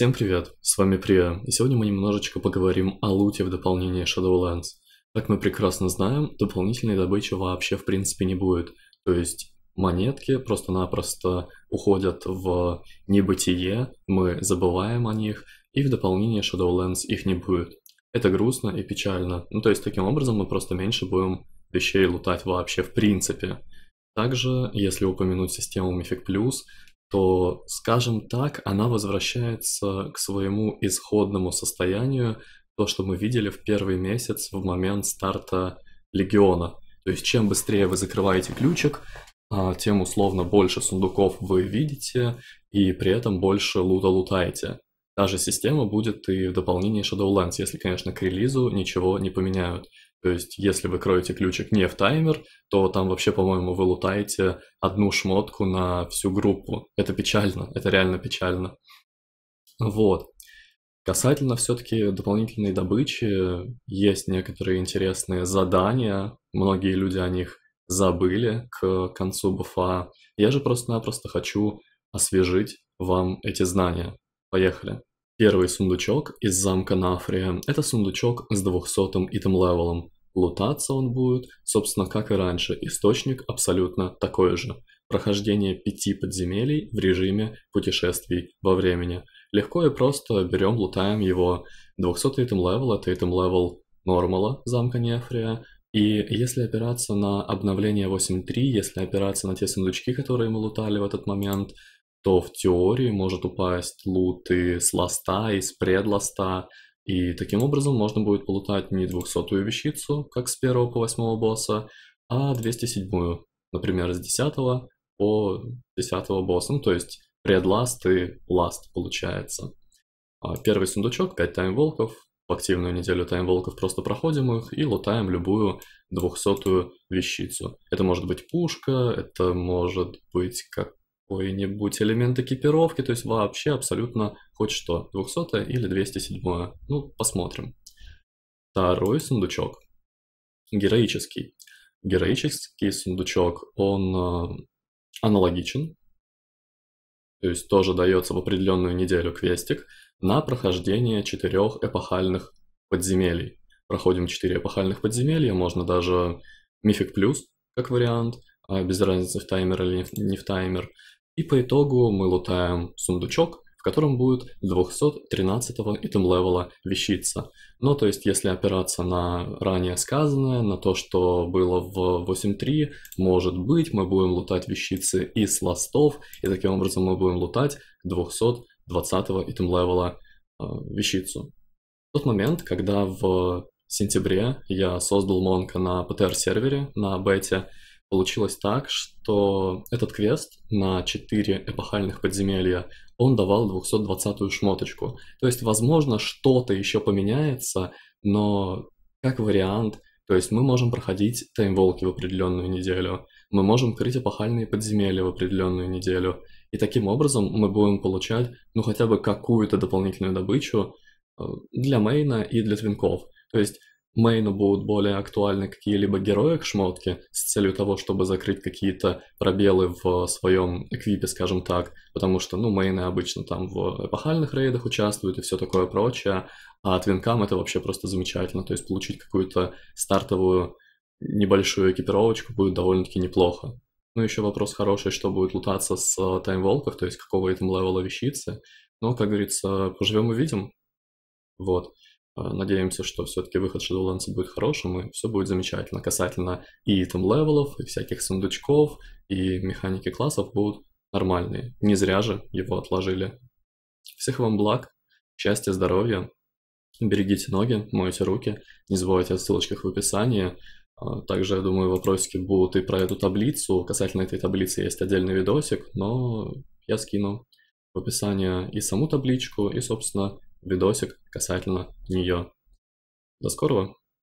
Всем привет, с вами Прия, и сегодня мы немножечко поговорим о луте в дополнение Shadowlands. Как мы прекрасно знаем, дополнительной добычи вообще в принципе не будет, то есть монетки просто-напросто уходят в небытие, мы забываем о них, и в дополнение Shadowlands их не будет. Это грустно и печально, ну то есть таким образом мы просто меньше будем вещей лутать вообще в принципе. Также, если упомянуть систему Mythic Plus, то, скажем так, она возвращается к своему исходному состоянию, то, что мы видели в первый месяц в момент старта легиона. То есть чем быстрее вы закрываете ключик, а, тем условно больше сундуков вы видите и при этом больше лута лутаете. Та же система будет и в дополнении Shadowlands, если, конечно, к релизу ничего не поменяют. То есть, если вы кроете ключик не в таймер, то там вообще, по-моему, вы лутаете одну шмотку на всю группу. Это печально, это реально печально. Вот. Касательно все-таки дополнительной добычи, есть некоторые интересные задания, многие люди о них забыли к концу буфа. Я же просто-напросто хочу освежить вам эти знания. Поехали. Первый сундучок из замка Нафрия – это сундучок с 200-м итем-левелом. Лутаться он будет, собственно, как и раньше, источник абсолютно такой же. Прохождение пяти подземелий в режиме путешествий во времени. Легко и просто берем, лутаем его. 200-й итем-левел – это итем-левел нормала замка Нефрия, и если опираться на обновление 8.3, если опираться на те сундучки, которые мы лутали в этот момент, то в теории может упасть лут и с ласта, и с предласта, и таким образом можно будет полутать не 200-ю вещицу, как с 1 по 8 босса, а 207-ю, например, с 10 по 10 босса, ну, то есть предласт и ласт получается. А первый сундучок, 5 таймволков, в активную неделю таймволков просто проходим их и лутаем любую 200-ю вещицу. Это может быть пушка, это может быть как какой-нибудь элемент экипировки, то есть вообще абсолютно хоть что, 200 или 207, ну, посмотрим. Второй сундучок, героический. Героический сундучок, он э, аналогичен, то есть тоже дается в определенную неделю квестик на прохождение четырех эпохальных подземелий. Проходим четыре эпохальных подземелья, можно даже мифик плюс как вариант, а, без разницы в таймер или не в таймер. И по итогу мы лутаем сундучок, в котором будет 213 итем левела вещица. Ну, то есть, если опираться на ранее сказанное, на то, что было в 8.3, может быть, мы будем лутать вещицы из ластов, и таким образом мы будем лутать 220 итем левела э, вещицу. В тот момент, когда в сентябре я создал Монка на ПТР-сервере, на бете, Получилось так, что этот квест на 4 эпохальных подземелья, он давал 220-ю шмоточку. То есть, возможно, что-то еще поменяется, но как вариант, то есть мы можем проходить таймволки в определенную неделю, мы можем крыть эпохальные подземелья в определенную неделю, и таким образом мы будем получать, ну, хотя бы какую-то дополнительную добычу э, для мейна и для твинков. То есть мейну будут более актуальны какие-либо герои к шмотке с целью того, чтобы закрыть какие-то пробелы в своем эквипе, скажем так, потому что, ну, мейны обычно там в эпохальных рейдах участвуют и все такое прочее, а от винкам это вообще просто замечательно, то есть получить какую-то стартовую небольшую экипировочку будет довольно-таки неплохо. Ну, еще вопрос хороший, что будет лутаться с э, таймволков, то есть какого этом левела вещицы, но, как говорится, поживем и видим. Вот. Надеемся, что все-таки выход Shadowlands будет хорошим, и все будет замечательно касательно и там левелов, и всяких сундучков, и механики классов будут нормальные. Не зря же его отложили. Всех вам благ, счастья, здоровья, берегите ноги, мойте руки, не забывайте о ссылочках в описании. А, также, я думаю, вопросики будут и про эту таблицу. Касательно этой таблицы есть отдельный видосик, но я скину в описании и саму табличку, и, собственно, видосик касательно нее. До скорого!